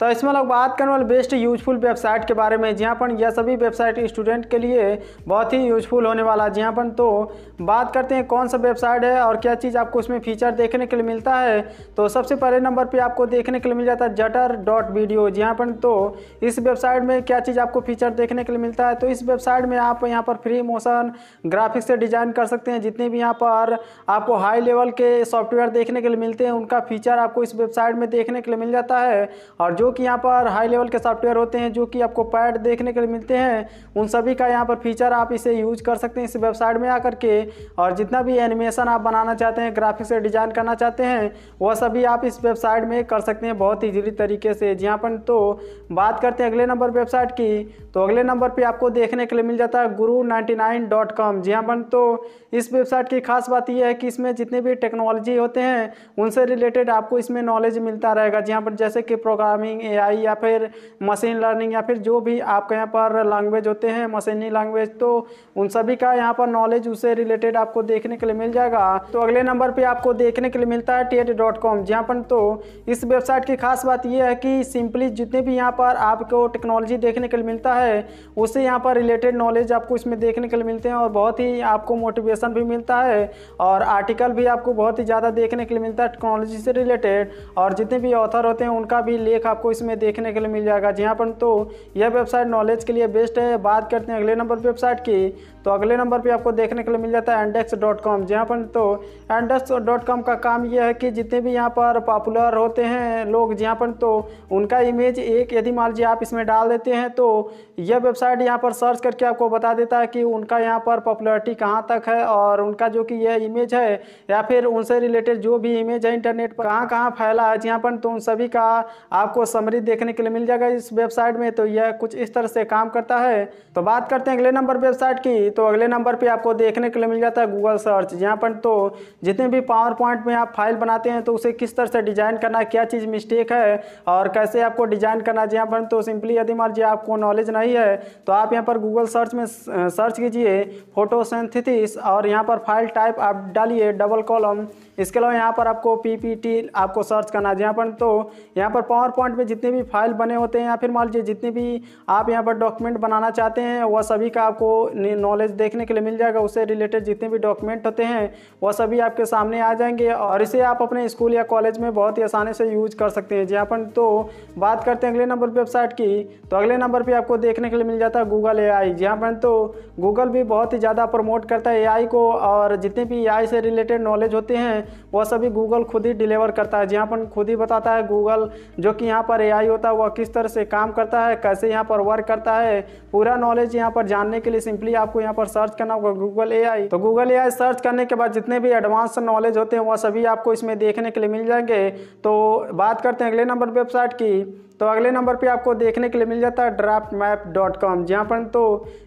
तो इसमें लोग बात करने वाले बेस्ट यूजफुल वेबसाइट के बारे में जहाँ पर यह सभी वेबसाइट स्टूडेंट के लिए बहुत ही यूजफुल होने वाला है जी पर तो बात करते हैं कौन सा वेबसाइट है और क्या चीज़ आपको उसमें फीचर देखने के लिए मिलता है तो सबसे पहले नंबर पर आपको देखने के लिए मिल जाता है जटर डॉट वीडियो जहाँ पर तो इस वेबसाइट में क्या चीज़ आपको फीचर देखने के लिए मिलता है तो इस वेबसाइट में आप यहाँ पर फ्री मोशन ग्राफिक्स से डिजाइन कर सकते हैं जितने भी यहाँ पर आपको हाई लेवल के सॉफ्टवेयर देखने के लिए मिलते हैं उनका फीचर आपको इस वेबसाइट में देखने के लिए मिल जाता है और जो कि यहाँ पर हाई लेवल के सॉफ्टवेयर होते हैं जो कि आपको पैड देखने के लिए मिलते हैं उन सभी का यहाँ पर फीचर आप इसे यूज कर सकते हैं इस वेबसाइट में आकर के और जितना भी एनिमेशन आप बनाना चाहते हैं ग्राफिक्स डिज़ाइन करना चाहते हैं वह सभी आप इस वेबसाइट में कर सकते हैं बहुत ईजिली तरीके से जी हाँ पर तो बात करते हैं अगले नंबर वेबसाइट की तो अगले नंबर पर आपको देखने के लिए मिल जाता है Guru ninety nine dot com जी हाँ तो इस वेबसाइट की खास बात यह है कि इसमें जितने भी टेक्नोलॉजी होते हैं उनसे रिलेटेड आपको इसमें नॉलेज मिलता रहेगा जी हाँ पर जैसे कि प्रोग्रामिंग लर्निंग ए या फिर मशीन लर्निंग या फिर जो भी आपके यहाँ पर लैंग्वेज होते हैं मशीनी लैंग्वेज तो उन सभी का यहाँ पर नॉलेज उससे रिलेटेड आपको देखने के लिए मिल जाएगा तो अगले नंबर पर आपको देखने के लिए मिलता है टेट डॉट कॉम जहाँ पर तो इस वेबसाइट की खास बात यह है कि सिंपली जितने भी यहाँ पर आपको टेक्नोलॉजी देखने के लिए मिलता है उससे यहाँ पर रिलेटेड नॉलेज आपको इसमें देखने के लिए मिलते हैं और बहुत ही आपको मोटिवेशन भी मिलता है और आर्टिकल भी आपको बहुत ही ज़्यादा देखने के लिए मिलता है टेक्नोलॉजी से रिलेटेड और जितने भी ऑथर होते हैं उनका भी लेख आपको आपको इसमें देखने के लिए मिल जाएगा जी हाँ तो यह वेबसाइट नॉलेज के लिए बेस्ट है बात करते हैं अगले नंबर वेबसाइट की तो अगले नंबर पे आपको देखने के लिए मिल जाता है एंडेक्स डॉट कॉम जी हाँ तो एंडेक्स डॉट कॉम का काम यह है कि जितने भी यहाँ पर पॉपुलर होते हैं लोग जी हाँ तो उनका इमेज एक यदि मान लीजिए आप इसमें डाल देते हैं तो यह वेबसाइट यहाँ पर सर्च करके आपको बता देता है कि उनका यहाँ पर पॉपुलरिटी कहाँ तक है और उनका जो कि यह इमेज है या फिर उनसे रिलेटेड जो भी इमेज है इंटरनेट पर कहाँ कहाँ फैला है जी हाँ तो उन सभी का आपको समरी देखने के लिए मिल जाएगा इस वेबसाइट में तो यह कुछ इस तरह से काम करता है तो बात करते हैं अगले नंबर वेबसाइट की तो अगले नंबर पर आपको देखने के लिए मिल जाता है गूगल सर्च यहाँ पर तो जितने भी पावर पॉइंट में आप फाइल बनाते हैं तो उसे किस तरह से डिजाइन करना क्या चीज़ मिस्टेक है और कैसे आपको डिजाइन करना है यहाँ पर तो सिंपली यदि मर्जी आपको नॉलेज नहीं है तो आप यहाँ पर गूगल सर्च में सर्च कीजिए फोटोसेंथिस और यहाँ पर फाइल टाइप आप डालिए डबल कॉलम इसके अलावा यहाँ पर आपको पीपीटी आपको सर्च करना है यहाँ पर तो यहाँ पर पावर पॉइंट में जितने भी फाइल बने होते हैं या फिर मान लीजिए जितने भी आप यहाँ पर डॉक्यूमेंट बनाना चाहते हैं वह सभी का आपको नॉलेज देखने के लिए मिल जाएगा उससे रिलेटेड जितने भी डॉक्यूमेंट होते हैं वह सभी आपके सामने आ जाएंगे और इसे आप अपने स्कूल या कॉलेज में बहुत ही आसानी से यूज कर सकते हैं जी हाँ, अपन तो बात करते हैं अगले नंबर पर वेबसाइट की तो अगले नंबर पर आपको देखने के लिए मिल जाता है गूगल ए आई जहाँ तो गूगल भी बहुत ही ज़्यादा प्रमोट करता है ए आई को और जितने भी ए आई से रिलेटेड नॉलेज होते हैं वह सभी गूगल खुद ही डिलीवर करता है जी हाँ, पर खुद ही बताता है गूगल जो कि यहाँ पर पर एआई होता है वह किस तरह से काम करता है कैसे यहाँ पर वर्क करता है पूरा नॉलेज यहाँ पर जानने के लिए सिंपली आपको यहाँ पर सर्च करना होगा गूगल ए तो गूगल ए सर्च करने के बाद जितने भी एडवांस नॉलेज होते हैं वह सभी आपको इसमें देखने के लिए मिल जाएंगे तो बात करते हैं अगले नंबर वेबसाइट की तो अगले नंबर पे आपको देखने के लिए मिल जाता है ड्राफ्ट मैप डॉट कॉम जहाँ पर तो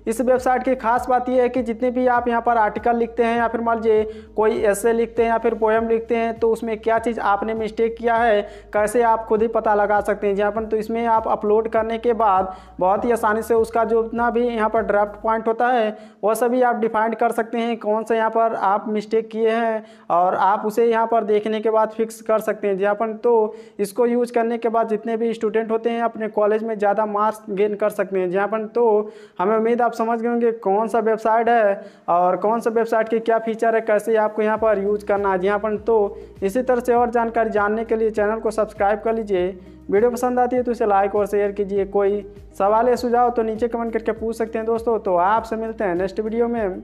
इस वेबसाइट की खास बात यह है कि जितने भी आप यहाँ पर आर्टिकल लिखते हैं या फिर मान लीजिए कोई ऐसे लिखते हैं या फिर पोएम लिखते हैं तो उसमें क्या चीज़ आपने मिस्टेक किया है कैसे आप खुद ही पता लगा सकते हैं जहाँ पर तो इसमें आप अपलोड करने के बाद बहुत ही आसानी से उसका जो जितना भी यहाँ पर ड्राफ्ट पॉइंट होता है वह सभी आप डिफाइंड कर सकते हैं कौन सा यहाँ पर आप मिस्टेक किए हैं और आप उसे यहाँ पर देखने के बाद फिक्स कर सकते हैं जहाँ पर तो इसको यूज करने के बाद जितने भी स्टूडेंट स्टूडेंट होते हैं अपने कॉलेज में ज़्यादा मार्क्स गेन कर सकते हैं जहाँ पर तो हमें उम्मीद आप समझ गए होंगे कौन सा वेबसाइट है और कौन सा वेबसाइट के क्या फीचर है कैसे आपको यहाँ पर यूज करना है जहाँ पर तो इसी तरह से और जानकारी जानने के लिए चैनल को सब्सक्राइब कर लीजिए वीडियो पसंद आती है तो इसे लाइक और शेयर कीजिए कोई सवाल या सुझाव तो नीचे कमेंट करके पूछ सकते हैं दोस्तों तो आपसे मिलते हैं नेक्स्ट वीडियो में